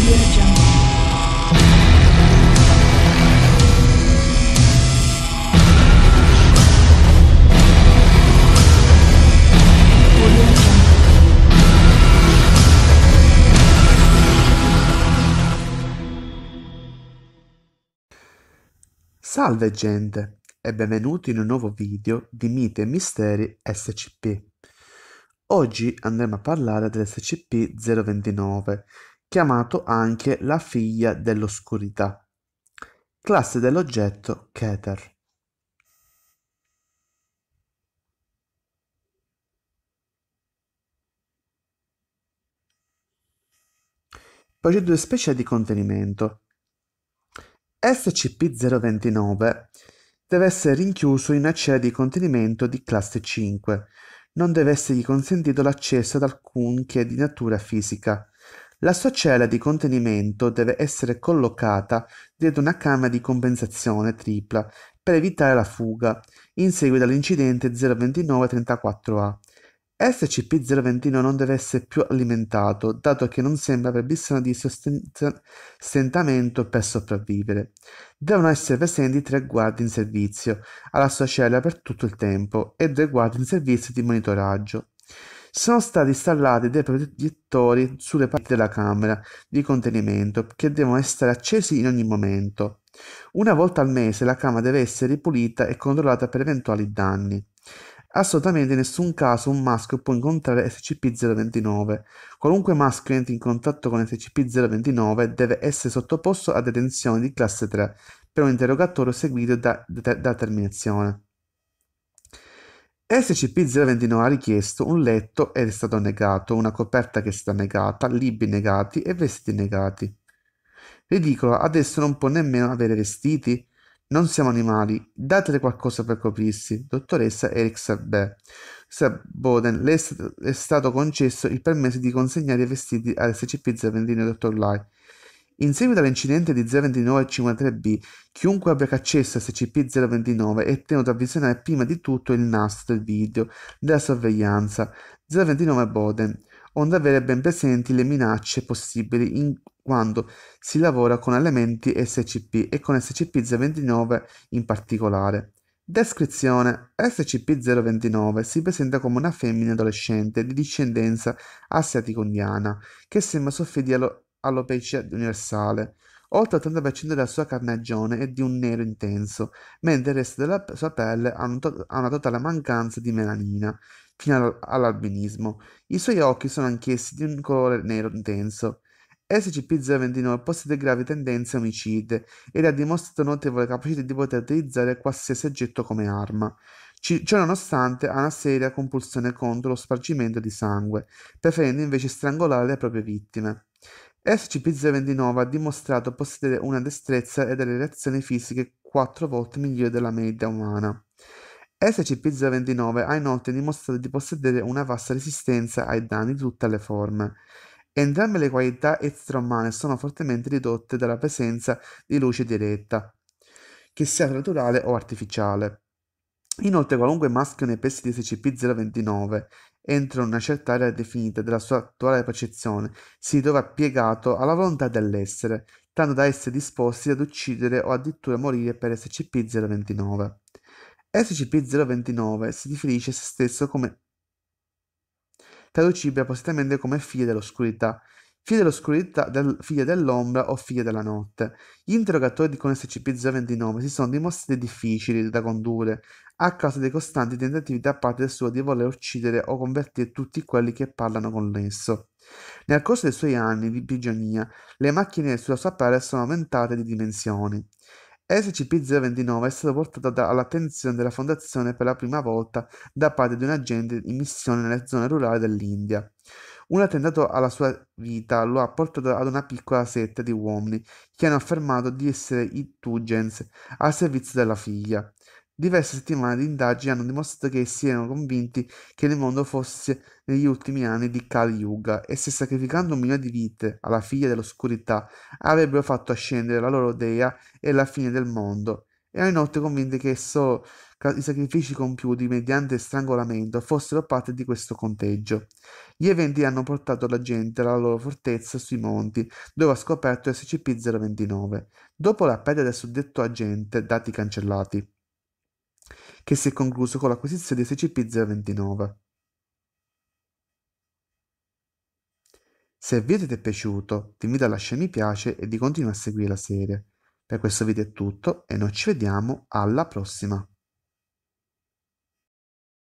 Audio Jungle. Salve gente e benvenuti in un nuovo video di Miti e Misteri SCP. Oggi andremo a parlare dell'SCP-029 chiamato anche la figlia dell'oscurità, classe dell'oggetto Keter. Poi c'è due specie di contenimento. SCP-029 deve essere rinchiuso in una cella di contenimento di classe 5. Non deve essergli consentito l'accesso ad alcun alcunché di natura fisica la sua cella di contenimento deve essere collocata dietro una camera di compensazione tripla per evitare la fuga in seguito all'incidente 02934A. SCP-029 non deve essere più alimentato, dato che non sembra aver bisogno di sostentamento per sopravvivere. Devono essere presenti tre guardie in servizio alla sua cella per tutto il tempo e due guardie in servizio di monitoraggio sono stati installati dei proiettori sulle parti della camera di contenimento che devono essere accesi in ogni momento. Una volta al mese la camera deve essere ripulita e controllata per eventuali danni. Assolutamente in nessun caso un maschio può incontrare SCP-029. Qualunque maschio entri in contatto con SCP-029 deve essere sottoposto a detenzione di classe 3 per un interrogatorio seguito da terminazione. SCP-029 ha richiesto un letto ed è stato negato, una coperta che è stata negata, libri negati e vestiti negati. Ridicolo, adesso non può nemmeno avere vestiti? Non siamo animali, datele qualcosa per coprirsi. Dottoressa Eric Sabbe. Saboden, le è stato concesso il permesso di consegnare i vestiti a SCP-029 Dottor Lai. In seguito all'incidente di 029 53 b chiunque abbia accesso a SCP-029 è tenuto a visionare prima di tutto il NAS del video della sorveglianza 029 Boden, onde avere ben presenti le minacce possibili in quando si lavora con elementi SCP e con SCP-029 in particolare. Descrizione SCP-029 si presenta come una femmina adolescente di discendenza asiatico-indiana che sembra soffrire all'opecia universale. Oltre il 30% della sua carnagione è di un nero intenso, mentre il resto della sua pelle ha, un to- ha una totale mancanza di melanina, fino all- all'albinismo. I suoi occhi sono anch'essi di un colore nero intenso. SCP-029 possiede gravi tendenze omicide ed ha dimostrato notevole capacità di poter utilizzare qualsiasi oggetto come arma. C- ciononostante ha una seria compulsione contro lo spargimento di sangue, preferendo invece strangolare le proprie vittime. SCP-029 ha dimostrato possedere una destrezza e delle reazioni fisiche quattro volte migliori della media umana. SCP-029 ha inoltre dimostrato di possedere una vasta resistenza ai danni di tutte le forme. Entrambe le qualità extraumane sono fortemente ridotte dalla presenza di luce diretta, che sia naturale o artificiale. Inoltre qualunque maschio nei pressi di SCP-029 entro una certa area definita della sua attuale percezione si trova piegato alla volontà dell'essere, tanto da essere disposti ad uccidere o addirittura morire per SCP-029. SCP-029 si riferisce a se stesso come traducibile appositamente come figlio dell'oscurità figlia dell'oscurità, del, figlia dell'ombra o figlia della notte. Gli interrogatori con SCP-029 si sono dimostrati difficili da condurre a causa dei costanti tentativi da parte sua di voler uccidere o convertire tutti quelli che parlano con esso. Nel corso dei suoi anni di prigionia, le macchine sulla sua pelle sono aumentate di dimensioni. SCP-029 è stato portato all'attenzione della Fondazione per la prima volta da parte di un agente in missione nelle zone rurali dell'India. Un attentato alla sua vita lo ha portato ad una piccola setta di uomini che hanno affermato di essere i Tugens al servizio della figlia. Diverse settimane di indagini hanno dimostrato che si erano convinti che il mondo fosse negli ultimi anni di Kali Yuga e se sacrificando un milione di vite alla figlia dell'oscurità avrebbero fatto ascendere la loro dea e la fine del mondo. E hanno inoltre convinto che solo i sacrifici compiuti mediante strangolamento fossero parte di questo conteggio. Gli eventi hanno portato la gente alla loro fortezza sui monti, dove ha scoperto SCP-029, dopo la perdita del suddetto agente, dati cancellati, che si è concluso con l'acquisizione di SCP-029. Se il video ti è piaciuto, ti invito a lasciare mi piace e di continuare a seguire la serie. Per questo video è tutto e noi ci vediamo alla prossima.